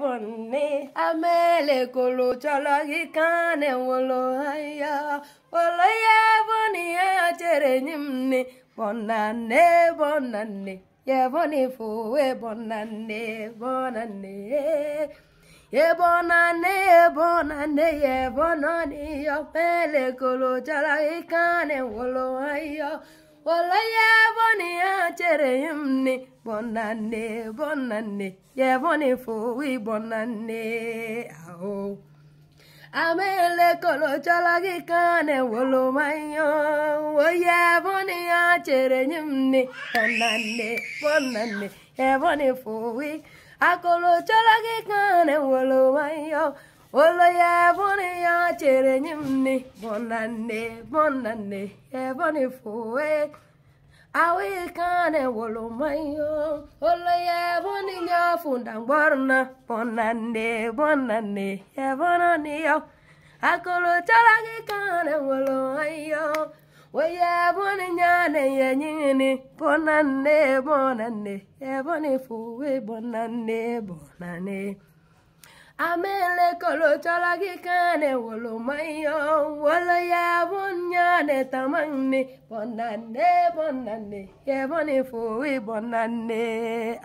wonne amele kolo chala gi kane wolo haya wolo ya woni ya chere nyimne bonane bonane ya woni fuwe bonane bonane ye bonane ye ye bonani ya pele kolo chala gi kane wolo haya wala ye boni a chere imni bonanne bonanne ye boni fo wi bonanne aho amele kolo chala gi kane wolo mayo wo ye boni a chere imni bonanne bonanne ye boni fo wi akolo chala gi kane wolo mayo Olo ya boni ya chere nyimni bonane bonane e boni fuwe awe kane wolo mayo ya boni ya funda borna bonane bonane e bonane yo Akolo chalagi kane wolo mayo Oya boni ya ne ya nyini bonane bonane e boni fuwe bonane bonane amele kolo cholagi kane wolo mayo wolo ya bonyane tamangne bonane bonane ye boni fuwi bonane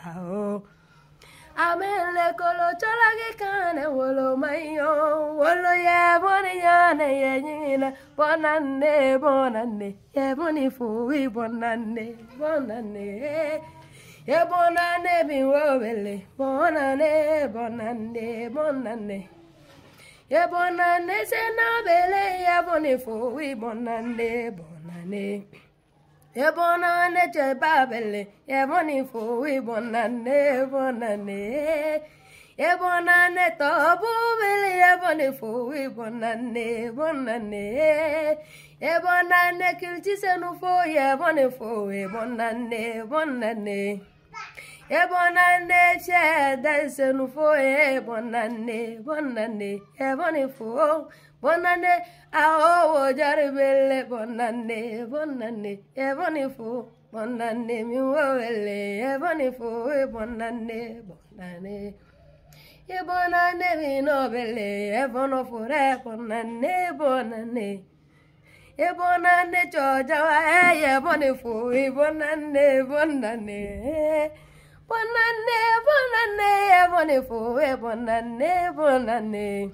ao amele kolo cholagi kane wolo mayo wolo ya boni yane ye nyina bonane bonane ye boni fuwi bonane bonane ebonane biwobele bonane bonane bonane se na bele ebe ọ na bonane ebonane chebabele ebone fowi bonane bonane ebonane ya ebone fowi bonane bonane ebonane chiedesenu fo ebonane bonane eboni fo bonane aowo jaribele bonane bonane eboni fo bonane miwowele eboni fo ebonane bonane ebonane minobele ebono fore bonane bonane ebonane chojawa eye eh, eboni fo ebonane bonane eh. Bonane, bonane, bonne foe, bonane, never.